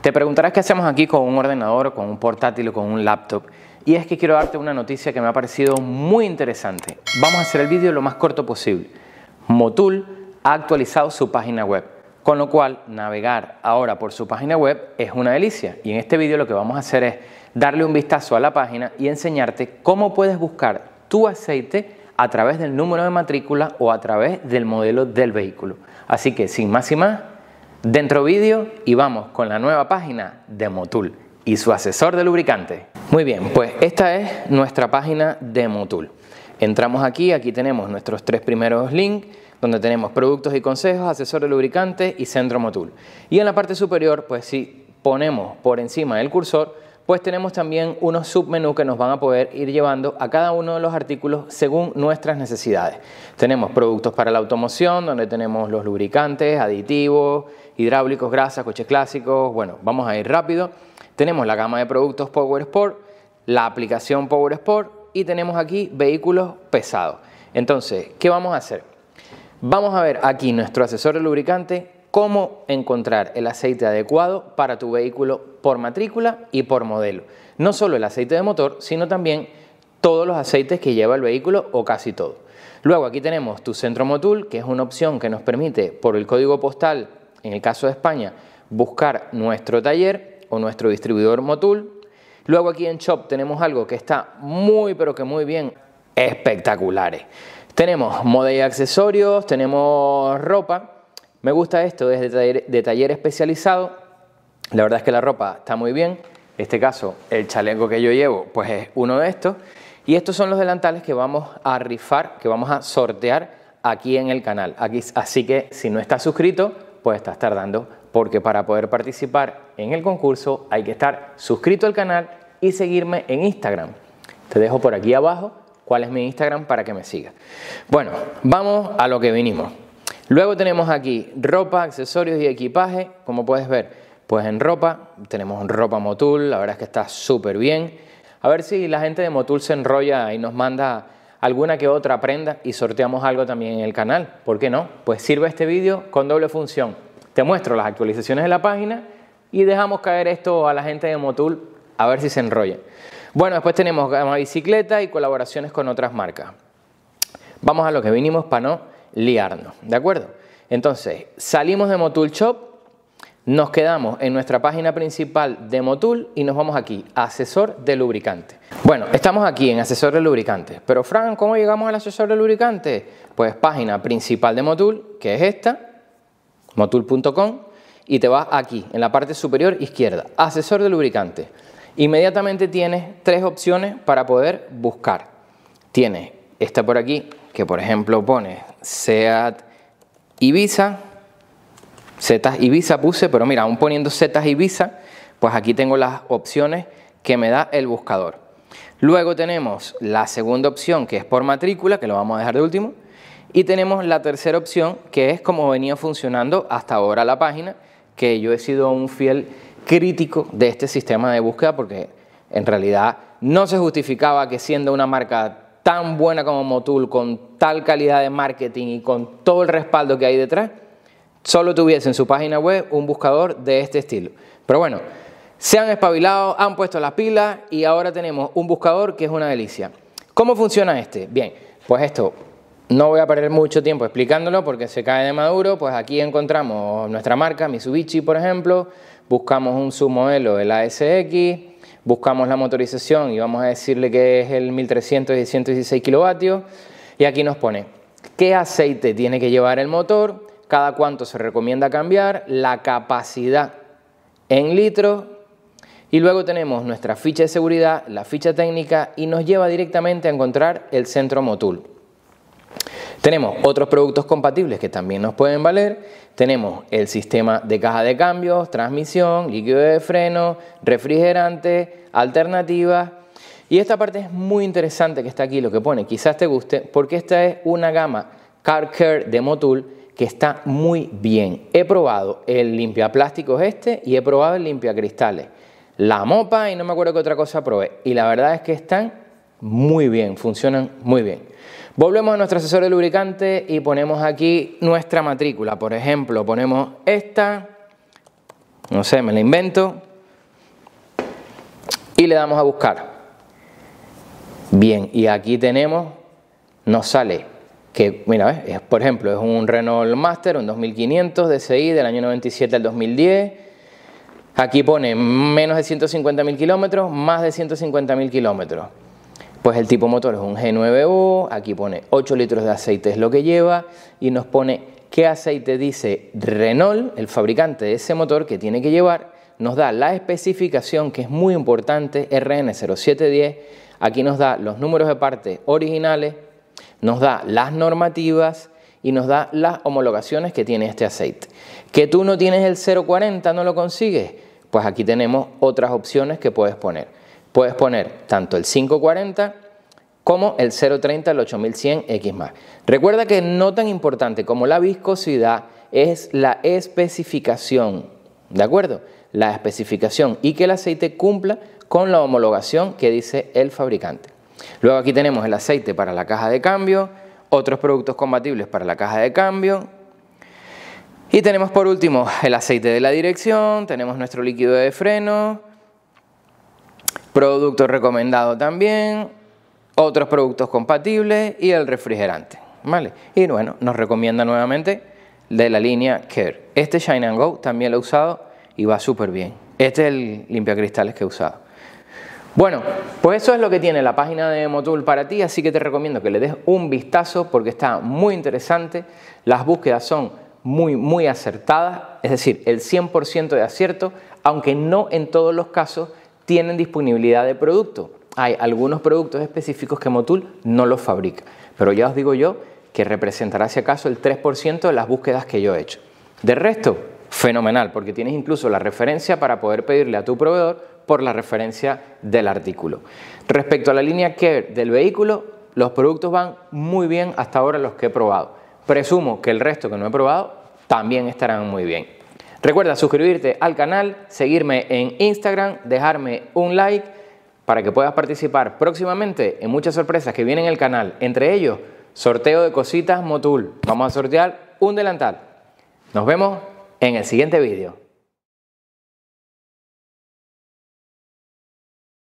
Te preguntarás qué hacemos aquí con un ordenador, con un portátil o con un laptop. Y es que quiero darte una noticia que me ha parecido muy interesante. Vamos a hacer el vídeo lo más corto posible. Motul ha actualizado su página web, con lo cual navegar ahora por su página web es una delicia. Y en este vídeo lo que vamos a hacer es darle un vistazo a la página y enseñarte cómo puedes buscar tu aceite a través del número de matrícula o a través del modelo del vehículo. Así que sin más y más, Dentro vídeo y vamos con la nueva página de Motul y su asesor de lubricante. Muy bien, pues esta es nuestra página de Motul. Entramos aquí, aquí tenemos nuestros tres primeros links donde tenemos productos y consejos, asesor de lubricante y centro Motul. Y en la parte superior, pues si ponemos por encima del cursor, pues tenemos también unos submenús que nos van a poder ir llevando a cada uno de los artículos según nuestras necesidades. Tenemos productos para la automoción, donde tenemos los lubricantes, aditivos, hidráulicos, grasas, coches clásicos, bueno, vamos a ir rápido. Tenemos la gama de productos Power Sport, la aplicación Power Sport y tenemos aquí vehículos pesados. Entonces, ¿qué vamos a hacer? Vamos a ver aquí nuestro asesor de lubricante cómo encontrar el aceite adecuado para tu vehículo por matrícula y por modelo. No solo el aceite de motor, sino también todos los aceites que lleva el vehículo o casi todo. Luego aquí tenemos tu centro Motul, que es una opción que nos permite por el código postal, en el caso de España, buscar nuestro taller o nuestro distribuidor Motul. Luego aquí en Shop tenemos algo que está muy pero que muy bien espectaculares. Tenemos moda y accesorios, tenemos ropa, me gusta esto es de taller especializado. La verdad es que la ropa está muy bien. En este caso, el chaleco que yo llevo, pues es uno de estos. Y estos son los delantales que vamos a rifar, que vamos a sortear aquí en el canal. así que si no estás suscrito, pues estás tardando, porque para poder participar en el concurso hay que estar suscrito al canal y seguirme en Instagram. Te dejo por aquí abajo cuál es mi Instagram para que me sigas. Bueno, vamos a lo que vinimos. Luego tenemos aquí ropa, accesorios y equipaje, como puedes ver, pues en ropa tenemos ropa Motul, la verdad es que está súper bien. A ver si la gente de Motul se enrolla y nos manda alguna que otra prenda y sorteamos algo también en el canal, ¿por qué no? Pues sirve este vídeo con doble función. Te muestro las actualizaciones de la página y dejamos caer esto a la gente de Motul a ver si se enrolla. Bueno, después tenemos gama bicicleta y colaboraciones con otras marcas. Vamos a lo que vinimos para no liarnos, ¿de acuerdo? Entonces, salimos de Motul Shop, nos quedamos en nuestra página principal de Motul y nos vamos aquí, asesor de lubricante. Bueno, estamos aquí en asesor de lubricante, pero Fran, ¿cómo llegamos al asesor de lubricante? Pues página principal de Motul, que es esta, motul.com, y te vas aquí, en la parte superior izquierda, asesor de lubricante. Inmediatamente tienes tres opciones para poder buscar. Tienes esta por aquí, que por ejemplo pone SEAT Ibiza, Z Ibiza puse, pero mira, aún poniendo Z Ibiza, pues aquí tengo las opciones que me da el buscador. Luego tenemos la segunda opción que es por matrícula, que lo vamos a dejar de último. Y tenemos la tercera opción que es como venía funcionando hasta ahora la página, que yo he sido un fiel crítico de este sistema de búsqueda porque en realidad no se justificaba que siendo una marca tan buena como Motul, con tal calidad de marketing y con todo el respaldo que hay detrás, solo tuviese en su página web un buscador de este estilo. Pero bueno, se han espabilado, han puesto las pilas y ahora tenemos un buscador que es una delicia. ¿Cómo funciona este? Bien, pues esto, no voy a perder mucho tiempo explicándolo porque se cae de maduro, pues aquí encontramos nuestra marca, Mitsubishi por ejemplo, buscamos un submodelo, el ASX, buscamos la motorización y vamos a decirle que es el 1300 y kilovatios y aquí nos pone qué aceite tiene que llevar el motor, cada cuánto se recomienda cambiar, la capacidad en litros y luego tenemos nuestra ficha de seguridad, la ficha técnica y nos lleva directamente a encontrar el centro Motul. Tenemos otros productos compatibles que también nos pueden valer. Tenemos el sistema de caja de cambios, transmisión, líquido de freno, refrigerante, alternativas. Y esta parte es muy interesante que está aquí, lo que pone, quizás te guste, porque esta es una gama Car Care de Motul que está muy bien. He probado el limpia plásticos este y he probado el limpia cristales. La mopa y no me acuerdo qué otra cosa probé. Y la verdad es que están muy bien, funcionan muy bien. Volvemos a nuestro asesor de lubricante y ponemos aquí nuestra matrícula. Por ejemplo, ponemos esta, no sé, me la invento, y le damos a buscar. Bien, y aquí tenemos, nos sale que, mira, por ejemplo, es un Renault Master, un 2500 DCI del año 97 al 2010. Aquí pone menos de 150.000 kilómetros, más de 150.000 kilómetros. Pues el tipo motor es un g 9 o aquí pone 8 litros de aceite es lo que lleva y nos pone qué aceite dice Renault, el fabricante de ese motor que tiene que llevar, nos da la especificación que es muy importante, RN0710, aquí nos da los números de parte originales, nos da las normativas y nos da las homologaciones que tiene este aceite. ¿Que tú no tienes el 040, no lo consigues? Pues aquí tenemos otras opciones que puedes poner. Puedes poner tanto el 540 como el 030 al 8100X más. Recuerda que no tan importante como la viscosidad es la especificación, ¿de acuerdo? La especificación y que el aceite cumpla con la homologación que dice el fabricante. Luego aquí tenemos el aceite para la caja de cambio, otros productos compatibles para la caja de cambio. Y tenemos por último el aceite de la dirección, tenemos nuestro líquido de freno, Producto recomendado también, otros productos compatibles y el refrigerante. ¿vale? Y bueno, nos recomienda nuevamente de la línea Care. Este Shine and Go también lo he usado y va súper bien. Este es el limpiacristales que he usado. Bueno, pues eso es lo que tiene la página de Motul para ti, así que te recomiendo que le des un vistazo porque está muy interesante. Las búsquedas son muy, muy acertadas, es decir, el 100% de acierto, aunque no en todos los casos tienen disponibilidad de producto. Hay algunos productos específicos que Motul no los fabrica, pero ya os digo yo que representará si acaso el 3% de las búsquedas que yo he hecho. De resto, fenomenal, porque tienes incluso la referencia para poder pedirle a tu proveedor por la referencia del artículo. Respecto a la línea Care del vehículo, los productos van muy bien hasta ahora los que he probado. Presumo que el resto que no he probado también estarán muy bien. Recuerda suscribirte al canal, seguirme en Instagram, dejarme un like para que puedas participar próximamente en muchas sorpresas que vienen en el canal. Entre ellos, sorteo de cositas Motul. Vamos a sortear un delantal. Nos vemos en el siguiente vídeo.